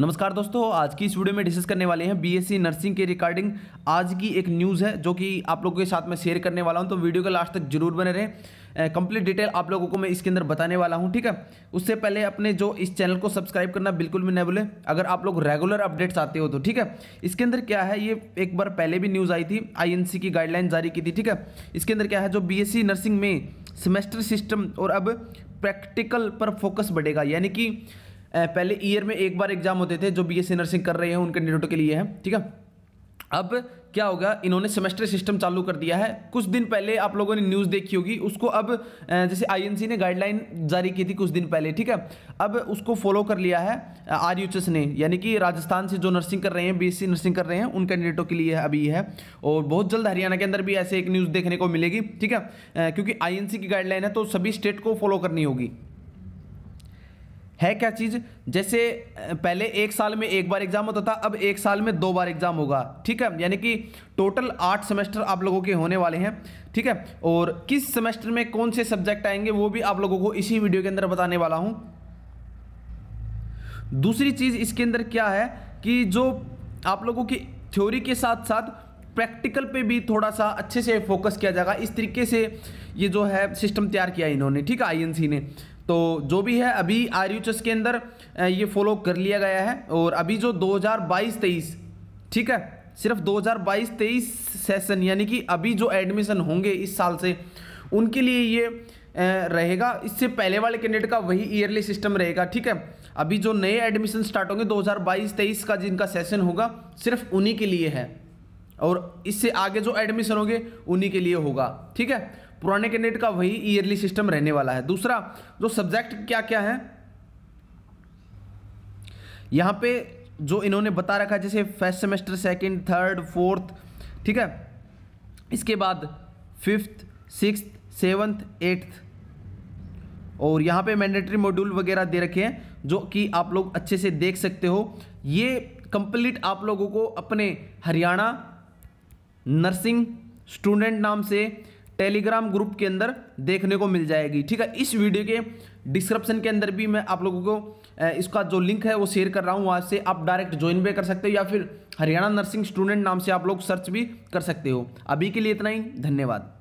नमस्कार दोस्तों आज की इस वीडियो में डिस्कस करने वाले हैं बीएससी नर्सिंग के रिकॉर्डिंग आज की एक न्यूज़ है जो कि आप लोगों के साथ मैं शेयर करने वाला हूं तो वीडियो के लास्ट तक जरूर बने रहें कंप्लीट डिटेल आप लोगों को मैं इसके अंदर बताने वाला हूं ठीक है उससे पहले अपने जो इस चैनल को सब्सक्राइब करना बिल्कुल भी न भूलें अगर आप लोग रेगुलर अपडेट्स आते हो तो ठीक है इसके अंदर क्या है ये एक बार पहले भी न्यूज़ आई थी आई की गाइडलाइन जारी की थी ठीक है इसके अंदर क्या है जो बी नर्सिंग में सेमेस्टर सिस्टम और अब प्रैक्टिकल पर फोकस बढ़ेगा यानी कि पहले ईयर में एक बार एग्जाम होते थे जो बी एस नर्सिंग कर रहे हैं उन कैंडिडेटों के लिए है ठीक है अब क्या होगा इन्होंने सेमेस्टर सिस्टम चालू कर दिया है कुछ दिन पहले आप लोगों ने न्यूज़ देखी होगी उसको अब जैसे आईएनसी ने गाइडलाइन जारी की थी कुछ दिन पहले ठीक है अब उसको फॉलो कर लिया है आर ने यानी कि राजस्थान से जो नर्सिंग कर रहे हैं बीएससी नर्सिंग कर रहे हैं उन कैंडिडेटों के लिए अभी है और बहुत जल्द हरियाणा के अंदर भी ऐसे एक न्यूज़ देखने को मिलेगी ठीक है क्योंकि आई की गाइडलाइन है तो सभी स्टेट को फॉलो करनी होगी है क्या चीज़ जैसे पहले एक साल में एक बार एग्ज़ाम होता था अब एक साल में दो बार एग्ज़ाम होगा ठीक है यानी कि टोटल आठ सेमेस्टर आप लोगों के होने वाले हैं ठीक है और किस सेमेस्टर में कौन से सब्जेक्ट आएंगे वो भी आप लोगों को इसी वीडियो के अंदर बताने वाला हूँ दूसरी चीज़ इसके अंदर क्या है कि जो आप लोगों की थ्योरी के साथ साथ प्रैक्टिकल पे भी थोड़ा सा अच्छे से फोकस किया जाएगा इस तरीके से ये जो है सिस्टम तैयार किया इन्होंने ठीक है आईएनसी ने तो जो भी है अभी आर के अंदर ये फॉलो कर लिया गया है और अभी जो 2022-23 ठीक है सिर्फ 2022-23 सेशन यानी कि अभी जो एडमिशन होंगे इस साल से उनके लिए ये रहेगा इससे पहले वाले कैंडिडेट का वही ईयरली सिस्टम रहेगा ठीक है अभी जो नए एडमिशन स्टार्ट होंगे 2022-23 का जिनका सेशन होगा सिर्फ उन्हीं के लिए है और इससे आगे जो एडमिशन होंगे उन्हीं के लिए होगा ठीक है पुराने कैंडिडेट का वही ईयरली सिस्टम रहने वाला है दूसरा जो सब्जेक्ट क्या क्या है यहां पे जो इन्होंने बता रखा है जैसे first semester second third fourth ठीक है इसके बाद फिफ्थ सिक्स सेवंथ एट्थ और यहाँ पे मैंडेटरी मॉड्यूल वगैरह दे रखे हैं जो कि आप लोग अच्छे से देख सकते हो ये कंप्लीट आप लोगों को अपने हरियाणा नर्सिंग स्टूडेंट नाम से टेलीग्राम ग्रुप के अंदर देखने को मिल जाएगी ठीक है इस वीडियो के डिस्क्रिप्शन के अंदर भी मैं आप लोगों को इसका जो लिंक है वो शेयर कर रहा हूँ वहाँ से आप डायरेक्ट ज्वाइन भी कर सकते हो या फिर हरियाणा नर्सिंग स्टूडेंट नाम से आप लोग सर्च भी कर सकते हो अभी के लिए इतना ही धन्यवाद